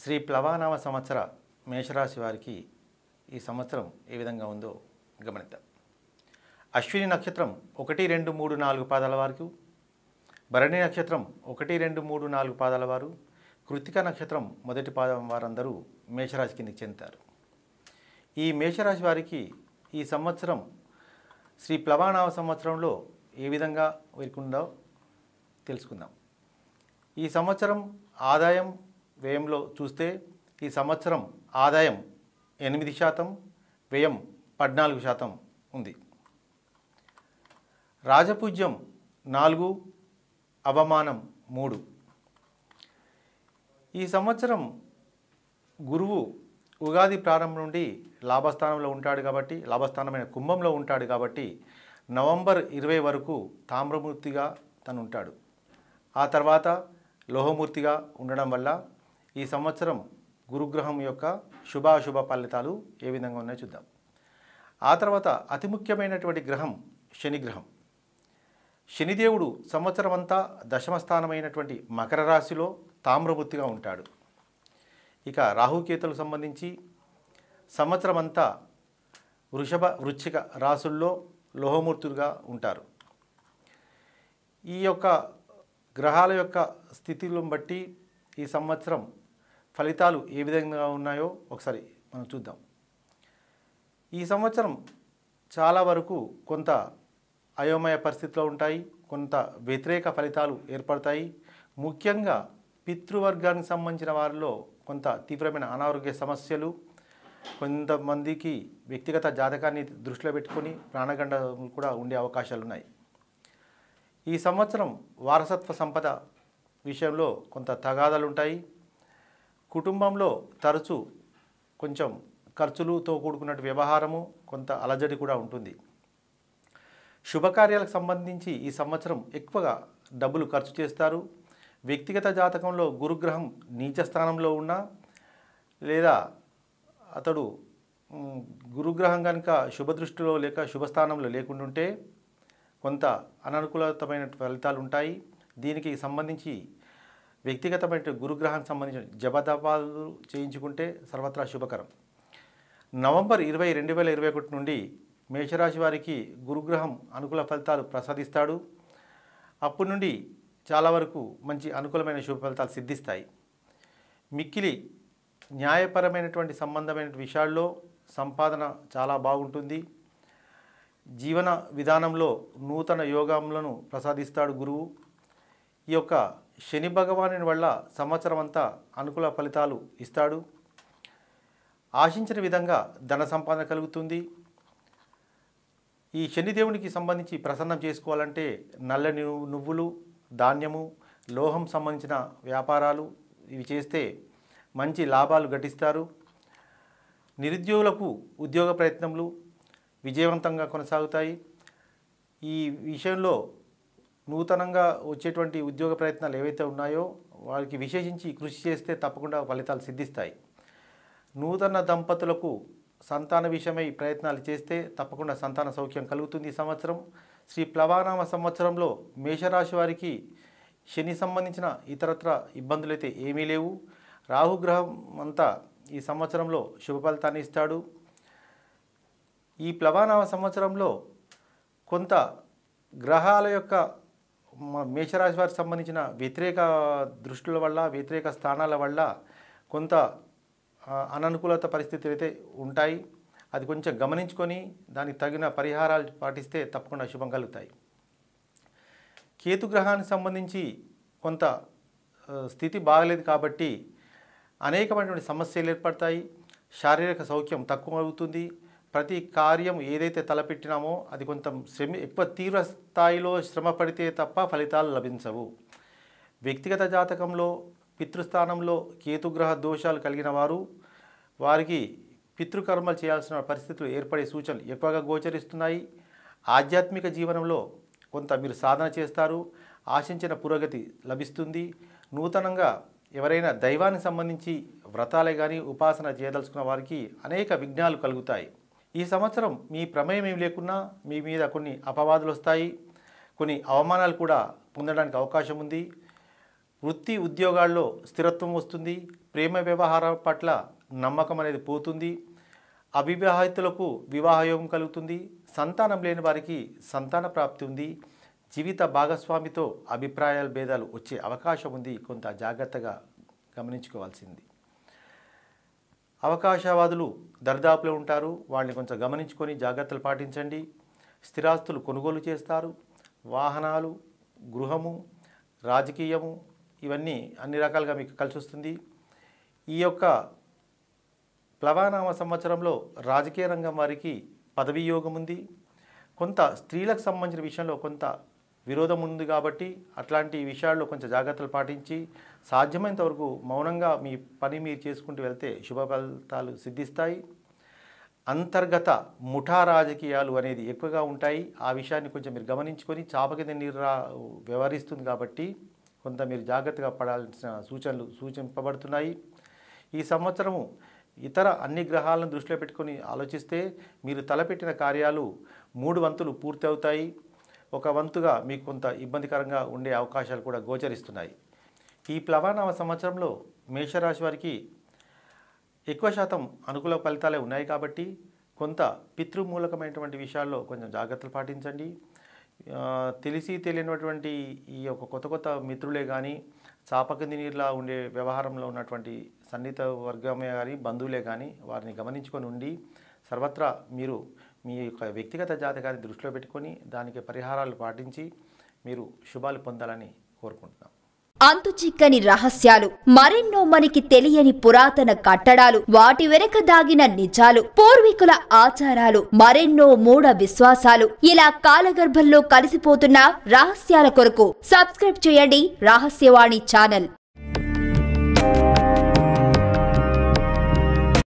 శ్రీ ప్లవానామ సంవత్సర మేషరాశి వారికి ఈ సంవత్సరం ఏ విధంగా ఉందో గమనిద్దాం అశ్విని నక్షత్రం ఒకటి రెండు మూడు నాలుగు పాదాల వారికి భరణి నక్షత్రం ఒకటి రెండు మూడు నాలుగు పాదాల వారు కృతిక నక్షత్రం మొదటి పాదం వారందరూ మేషరాశి కిందకి చెందుతారు ఈ మేషరాశి వారికి ఈ సంవత్సరం శ్రీ ప్లవానావ సంవత్సరంలో ఏ విధంగా వీరికిందో తెలుసుకుందాం ఈ సంవత్సరం ఆదాయం వ్యయంలో చూస్తే ఈ సంవత్సరం ఆదాయం ఎనిమిది శాతం వ్యయం పద్నాలుగు శాతం ఉంది రాజపూజ్యం నాలుగు అవమానం మూడు ఈ సంవత్సరం గురువు ఉగాది ప్రారంభం నుండి లాభస్థానంలో ఉంటాడు కాబట్టి లాభస్థానమైన కుంభంలో ఉంటాడు కాబట్టి నవంబర్ ఇరవై వరకు తామ్రమూర్తిగా తను ఉంటాడు ఆ తర్వాత లోహమూర్తిగా ఉండడం వల్ల ఈ సంవత్సరం గురుగ్రహం యొక్క శుభాశుభ ఫలితాలు ఏ విధంగా ఉన్నాయో చూద్దాం ఆ తర్వాత అతి ముఖ్యమైనటువంటి గ్రహం శనిగ్రహం శనిదేవుడు సంవత్సరం అంతా దశమస్థానమైనటువంటి మకర రాశిలో తామ్రమూర్తిగా ఉంటాడు ఇక రాహుకేతులకు సంబంధించి సంవత్సరం అంతా వృషభ వృచ్చిక రాసుల్లో లోహమూర్తులుగా ఉంటారు ఈ యొక్క గ్రహాల యొక్క స్థితిలను బట్టి ఈ సంవత్సరం ఫలితాలు ఏ విధంగా ఉన్నాయో ఒకసారి మనం చూద్దాం ఈ సంవత్సరం చాలా వరకు కొంత అయోమయ పరిస్థితిలో ఉంటాయి కొంత వ్యతిరేక ఫలితాలు ఏర్పడతాయి ముఖ్యంగా పితృవర్గానికి సంబంధించిన వారిలో కొంత తీవ్రమైన అనారోగ్య సమస్యలు కొంతమందికి వ్యక్తిగత జాతకాన్ని దృష్టిలో పెట్టుకొని ప్రాణగండం కూడా ఉండే అవకాశాలు ఉన్నాయి ఈ సంవత్సరం వారసత్వ సంపద విషయంలో కొంత తగాదాలు ఉంటాయి కుటుంబంలో తరచు కొంచెం ఖర్చులతో కూడుకున్నట్టు వ్యవహారము కొంత అలజడి కూడా ఉంటుంది శుభకార్యాలకు సంబంధించి ఈ సంవత్సరం ఎక్కువగా డబ్బులు ఖర్చు చేస్తారు వ్యక్తిగత జాతకంలో గురుగ్రహం నీచ స్థానంలో ఉన్నా లేదా అతడు గురుగ్రహం కనుక శుభదృష్టిలో లేక శుభస్థానంలో లేకుండుంటే కొంత అననుకూలతమైన ఫలితాలు ఉంటాయి దీనికి సంబంధించి వ్యక్తిగతమైన గురుగ్రహానికి సంబంధించిన జపదపాలు చేయించుకుంటే సర్వత్రా శుభకరం నవంబర్ ఇరవై రెండు వేల ఇరవై ఒకటి నుండి మేషరాశి వారికి గురుగ్రహం అనుకూల ఫలితాలు ప్రసాదిస్తాడు అప్పటి నుండి చాలా వరకు మంచి అనుకూలమైన శుభ ఫలితాలు సిద్ధిస్తాయి మిక్కిలి న్యాయపరమైనటువంటి సంబంధమైన విషయాల్లో సంపాదన చాలా బాగుంటుంది జీవన విధానంలో నూతన యోగములను ప్రసాదిస్తాడు గురువు ఈ యొక్క శని భగవానుని వల్ల సంవత్సరం అంతా అనుకూల ఫలితాలు ఇస్తాడు ఆశించిన విధంగా ధన సంపాదన కలుగుతుంది ఈ శనిదేవునికి సంబంధించి ప్రసన్నం చేసుకోవాలంటే నల్లని నువ్వులు ధాన్యము లోహం సంబంధించిన వ్యాపారాలు ఇవి చేస్తే మంచి లాభాలు గటిస్తారు నిరుద్యోగులకు ఉద్యోగ ప్రయత్నములు విజయవంతంగా కొనసాగుతాయి ఈ విషయంలో నూతనంగా వచ్చేటువంటి ఉద్యోగ ప్రయత్నాలు ఏవైతే ఉన్నాయో వారికి విశేషించి కృషి చేస్తే తప్పకుండా ఫలితాలు సిద్ధిస్తాయి నూతన దంపతులకు సంతాన విషయమై ప్రయత్నాలు చేస్తే తప్పకుండా సంతాన సౌఖ్యం కలుగుతుంది ఈ సంవత్సరం శ్రీ ప్లవానామ సంవత్సరంలో మేషరాశి వారికి శని సంబంధించిన ఇతరత్ర ఇబ్బందులైతే ఏమీ లేవు రాహుగ్రహం అంతా ఈ సంవత్సరంలో శుభ ఫలితాన్ని ఇస్తాడు ఈ ప్లవానామ సంవత్సరంలో కొంత గ్రహాల యొక్క మన మేషరాశి వారికి సంబంధించిన వ్యతిరేక దృష్టిల వల్ల వ్యతిరేక స్థానాల వల్ల కొంత అననుకూలత పరిస్థితులు అయితే ఉంటాయి అది కొంచెం గమనించుకొని దానికి తగిన పరిహారాలు పాటిస్తే తప్పకుండా శుభం కలుగుతాయి కేతుగ్రహానికి సంబంధించి కొంత స్థితి బాగలేదు కాబట్టి అనేకమైనటువంటి సమస్యలు ఏర్పడతాయి శారీరక సౌఖ్యం తక్కువ అవుతుంది ప్రతి కార్యం ఏదైతే తలపెట్టినామో అది కొంత శ్రమ ఎక్కువ తీవ్ర స్థాయిలో శ్రమ పడితే తప్ప ఫలితాలు లభించవు వ్యక్తిగత జాతకంలో పితృస్థానంలో కేతుగ్రహ దోషాలు కలిగిన వారు వారికి పితృకర్మలు చేయాల్సిన పరిస్థితులు ఏర్పడే సూచనలు ఎక్కువగా గోచరిస్తున్నాయి ఆధ్యాత్మిక జీవనంలో కొంత మీరు సాధన చేస్తారు ఆశించిన పురోగతి లభిస్తుంది నూతనంగా ఎవరైనా దైవానికి సంబంధించి వ్రతాలే కానీ ఉపాసన చేయదలుచుకున్న వారికి అనేక విఘ్నాలు కలుగుతాయి ఈ సంవత్సరం మీ ప్రమేయం ఏమి లేకున్నా మీ మీద కొన్ని అపవాదులు వస్తాయి కొన్ని అవమానాలు కూడా పొందడానికి అవకాశం ఉంది వృత్తి ఉద్యోగాల్లో స్థిరత్వం వస్తుంది ప్రేమ వ్యవహారం పట్ల నమ్మకం అనేది పోతుంది అవివాహితులకు వివాహయోగం కలుగుతుంది సంతానం లేని వారికి సంతాన ప్రాప్తి ఉంది జీవిత భాగస్వామితో అభిప్రాయాల భేదాలు వచ్చే అవకాశం ఉంది కొంత జాగ్రత్తగా గమనించుకోవాల్సింది అవకాశవాదులు దర్దాపులో ఉంటారు వాళ్ళని కొంచెం గమనించుకొని జాగ్రత్తలు పాటించండి స్థిరాస్తులు కొనుగోలు చేస్తారు వాహనాలు గృహము రాజకీయము ఇవన్నీ అన్ని రకాలుగా మీకు కలిసి వస్తుంది ఈ యొక్క ప్లవానామ సంవత్సరంలో రాజకీయ రంగం వారికి పదవియోగం ఉంది కొంత స్త్రీలకు సంబంధించిన విషయంలో కొంత విరోధం ఉంది కాబట్టి అట్లాంటి విషయాల్లో కొంచెం జాగ్రత్తలు పాటించి సాధ్యమైనంత వరకు మౌనంగా మీ పని మీరు చేసుకుంటూ వెళ్తే శుభ ఫలితాలు సిద్ధిస్తాయి అంతర్గత ముఠా రాజకీయాలు అనేది ఎక్కువగా ఉంటాయి ఆ విషయాన్ని కొంచెం మీరు గమనించుకొని చాప కింద నీరు వ్యవహరిస్తుంది కాబట్టి కొంత మీరు జాగ్రత్తగా పడాల్సిన సూచనలు సూచింపబడుతున్నాయి ఈ సంవత్సరము ఇతర అన్ని గ్రహాలను దృష్టిలో పెట్టుకొని ఆలోచిస్తే మీరు తలపెట్టిన కార్యాలు మూడు వంతులు పూర్తి అవుతాయి ఒక వంతుగా మీకు కొంత ఇబ్బందికరంగా ఉండే అవకాశాలు కూడా గోచరిస్తున్నాయి ఈ ప్లవానామ సంవత్సరంలో మేషరాశి వారికి ఎక్కువ శాతం అనుకూల ఫలితాలే ఉన్నాయి కాబట్టి కొంత పితృమూలకమైనటువంటి విషయాల్లో కొంచెం జాగ్రత్తలు పాటించండి తెలిసి తెలియనటువంటి ఈ యొక్క కొత్త కొత్త మిత్రులే కానీ చాపకింది నీరులా ఉండే వ్యవహారంలో ఉన్నటువంటి సన్నిహిత వర్గమే కానీ బంధువులే కానీ వారిని గమనించుకొని ఉండి సర్వత్రా మీరు మీ యొక్క వ్యక్తిగత జాతకాన్ని దృష్టిలో పెట్టుకొని దానికి పరిహారాలు పాటించి మీరు శుభాలు పొందాలని కోరుకుంటున్నాం చిక్కని రహస్యాలు మరెన్నో మనకి తెలియని పురాతన కట్టడాలు వాటి వెనక దాగిన నిజాలు పూర్వీకుల ఆచారాలు మరెన్నో మూఢ విశ్వాసాలు ఇలా కాలగర్భంలో కలిసిపోతున్న రహస్యాల కొరకు సబ్స్క్రైబ్ చేయండి రహస్యవాణి ఛానల్